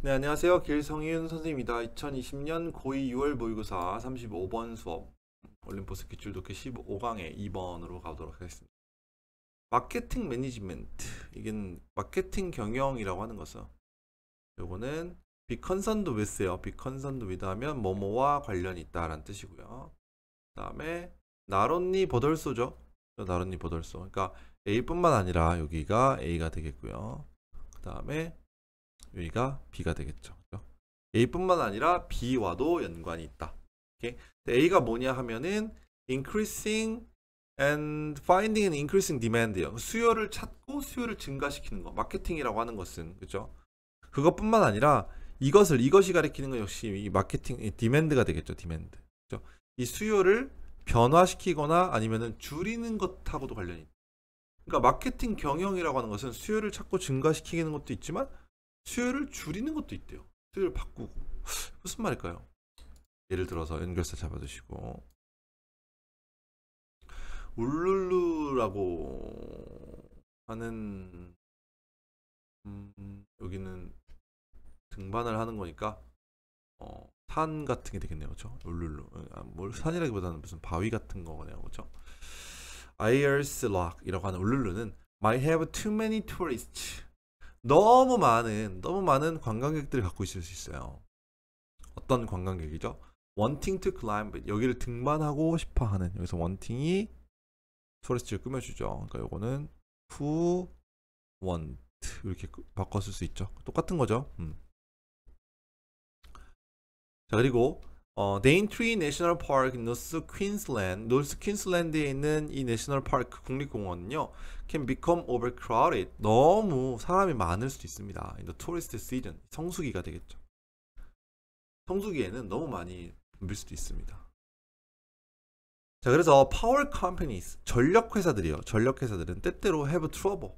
네, 안녕하세요. 길성윤 선생입니다 2020년 고2 6월 모의고사 35번 수업 올림포스 기출독해 15강의 2번으로 가도록 하겠습니다. 마케팅 매니지먼트 이건 마케팅 경영이라고 하는 거죠. 요거는 비컨선도 위스요. 비컨선도 위다면 뭐뭐와 관련이 있다라는 뜻이고요. 그다음에 나론니 버덜소죠. 나론니 버덜소. 그러니까 A뿐만 아니라 여기가 A가 되겠고요. 그다음에 여기가 B가 되겠죠. 그렇죠? A뿐만 아니라 B와도 연관이 있다. 오케이? A가 뭐냐 하면은 increasing and finding a n increasing demand예요. 수요를 찾고 수요를 증가시키는 거. 마케팅이라고 하는 것은 그죠? 그것뿐만 아니라 이것을 이것이 가리키는 건 역시 이 마케팅 이 디맨드가 되겠죠. 디맨드. 그죠? 이 수요를 변화시키거나 아니면은 줄이는 것하고도 관련이 있다. 그러니까 마케팅 경영이라고 하는 것은 수요를 찾고 증가시키는 것도 있지만 수요를 줄이는 것도 있대요. 수요를 바꾸고. 무슨 말일까요? 예를 들어서 연결사 잡아주시고 울룰루라고 하는 음, 여기는 등반을 하는 거니까 어, 산 같은 게 되겠네요, 그렇죠? 울룰루. 아, 뭘 산이라기보다는 무슨 바위 같은 거네요, 그렇죠? IRS Lock이라고 하는 울룰루는 i have too many tourists 너무 많은 너무 많은 관광객들을 갖고 있을 수 있어요. 어떤 관광객이죠? wanting to climb 여기를 등반하고 싶어 하는 여기서 wanting이 소리치를 꾸며주죠. 그러니까 요거는 who want 이렇게 바꿨을수 있죠. 똑같은 거죠. 음. 자 그리고 어, 네인트리 내셔널 파크 노스 퀸슬랜드, 노스 퀸슬랜드에 있는 이 내셔널 파크 그 국립공원은요. can become overcrowded. 너무 사람이 많을 수도 있습니다. in the tourist season. 성수기가 되겠죠. 성수기에는 너무 많이 붐 수도 있습니다. 자, 그래서 power companies, 전력 회사들이요. 전력 회사들은 때때로 have trouble.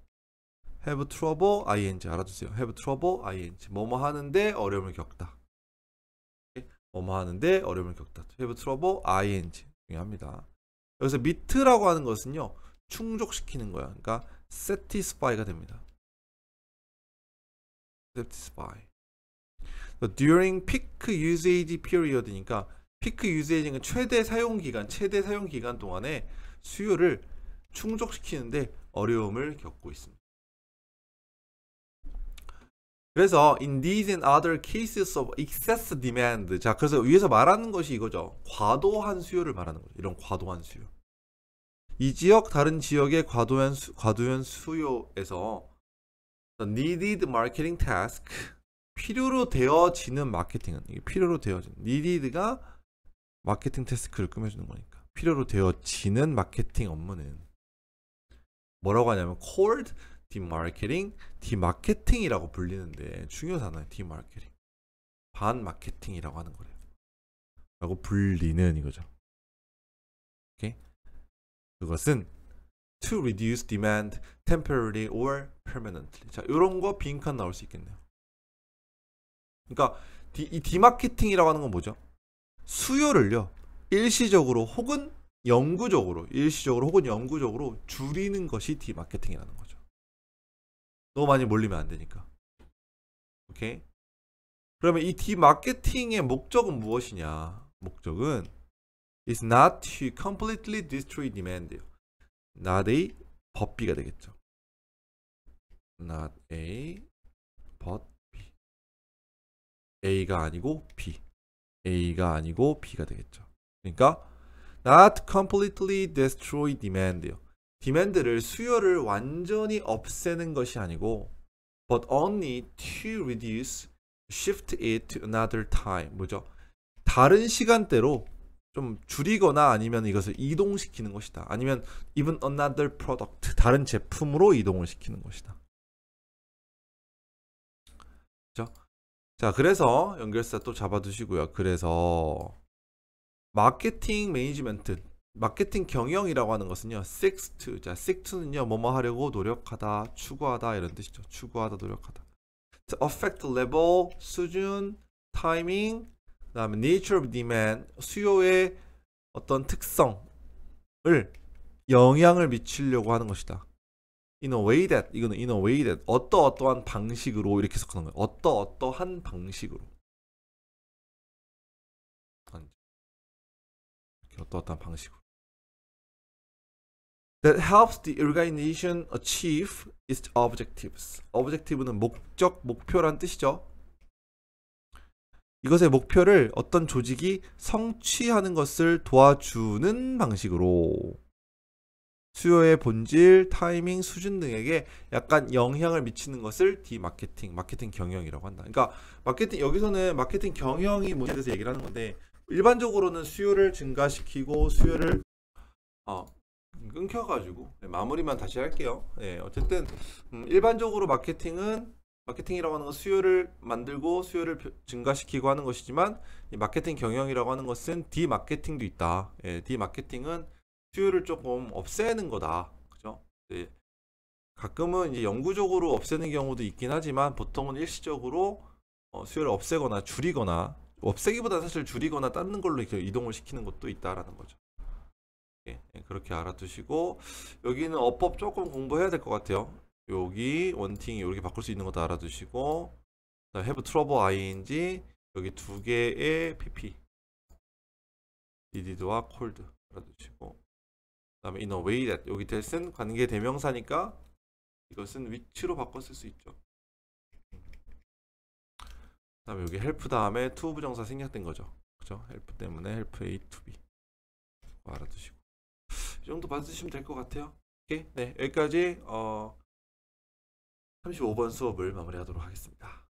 have trouble ing 알아주세요. have trouble ing 뭐뭐 하는데 어려움을 겪다. 뭐뭐하는데 어려움을 겪다. To have trouble, ing 중요합니다. 여기서 meet라고 하는 것은요. 충족시키는 거야. 그러니까 satisfy가 됩니다. satisfy. during peak usage period니까 피크 유세이징은 최대 사용 기간, 최대 사용 기간 동안에 수요를 충족시키는데 어려움을 겪고 있습니다. 그래서 in these and other cases of excess demand 자 그래서 위에서 말하는 것이 이거죠 과도한 수요를 말하는 거죠 이런 과도한 수요 이 지역 다른 지역의 과도한, 수, 과도한 수요에서 needed marketing task 필요로 되어지는 마케팅은 이게 필요로 되어지는 needed가 마케팅 테스크를 꾸며주는 거니까 필요로 되어지는 마케팅 업무는 뭐라고 하냐면 called 디마케팅, 디마케팅이라고 불리는데 중요 하잖아요 디마케팅. 반마케팅이라고 하는 거래요. 라고 불리는 이거죠. 오케이? 그것은 to reduce demand temporarily or permanently. 자, 이런거 빈칸 나올 수 있겠네요. 그러니까 디, 이 디마케팅이라고 하는 건 뭐죠? 수요를요. 일시적으로 혹은 영구적으로 일시적으로 혹은 영구적으로 줄이는 것이 디마케팅이라는 거죠. 너무 많이 몰리면 안 되니까. 오케이? 그러면 이 디마케팅의 목적은 무엇이냐? 목적은 is not to completely destroy demand예요. not a but b가 되겠죠. not a but b a가 아니고 b a가 아니고 b가 되겠죠. 그러니까 not completely destroy demand예요. 디맨드를 수요를 완전히 없애는 것이 아니고 but only to reduce shift it to another time 뭐죠? 다른 시간대로 좀 줄이거나 아니면 이것을 이동시키는 것이다. 아니면 even another product 다른 제품으로 이동을 시키는 것이다. 그렇죠? 자, 그래서 연결사 또 잡아두시고요. 그래서 마케팅 매니지먼트 마케팅 경영이라고 하는 것은요. sixth. 자, sixth는요. 뭐뭐 하려고 노력하다, 추구하다 이런 뜻이죠. 추구하다, 노력하다. To affect level, 수준, 타이밍, 그다음에 nature of demand, 수요의 어떤 특성을 영향을 미치려고 하는 것이다. in a way that 이거는 in a way that 어떠 어떠한 방식으로 이렇게 해석하는 거예요. 어떠 어떠한 방식으로. 어떠 어떠한 방식으로. that helps the organization achieve its objectives. objective는 목적, 목표란 뜻이죠. 이것의 목표를 어떤 조직이 성취하는 것을 도와주는 방식으로 수요의 본질, 타이밍, 수준 등에게 약간 영향을 미치는 것을 디마케팅, 마케팅 경영이라고 한다. 그러니까 마케팅 여기서는 마케팅 경영이 문제에 대해서 얘기를 하는 건데 일반적으로는 수요를 증가시키고 수요를 어, 끊겨가지고 네, 마무리만 다시 할게요. 예, 어쨌든 음, 일반적으로 마케팅은 마케팅이라고 하는 건 수요를 만들고 수요를 증가시키고 하는 것이지만 마케팅 경영이라고 하는 것은 디마케팅도 있다. 예, 디마케팅은 수요를 조금 없애는 거다. 그죠? 예, 가끔은 이제 영구적으로 없애는 경우도 있긴 하지만 보통은 일시적으로 어, 수요를 없애거나 줄이거나 없애기보다 사실 줄이거나 닦는 걸로 이렇게 이동을 시키는 것도 있다라는 거죠. 예, 예, 그렇게 알아두시고 여기는 어법 조금 공부해야 될 것 같아요 여기 원팅 이렇게 바꿀 수 있는 것도 알아두시고 have trouble ing 여기 두 개의 pp needed와 cold 알아두시고 그 다음에 in a way that 여기 that은 관계 대명사니까 이것은 위치로 바꿔 쓸수 있죠 그 다음에 여기 help 다음에 to 부정사 생략된 거죠 그죠 help 때문에 help a to b 알아두시고 정도 받으시면 될 것 같아요. 오케이? 네, 여기까지 어 35번 수업을 마무리하도록 하겠습니다.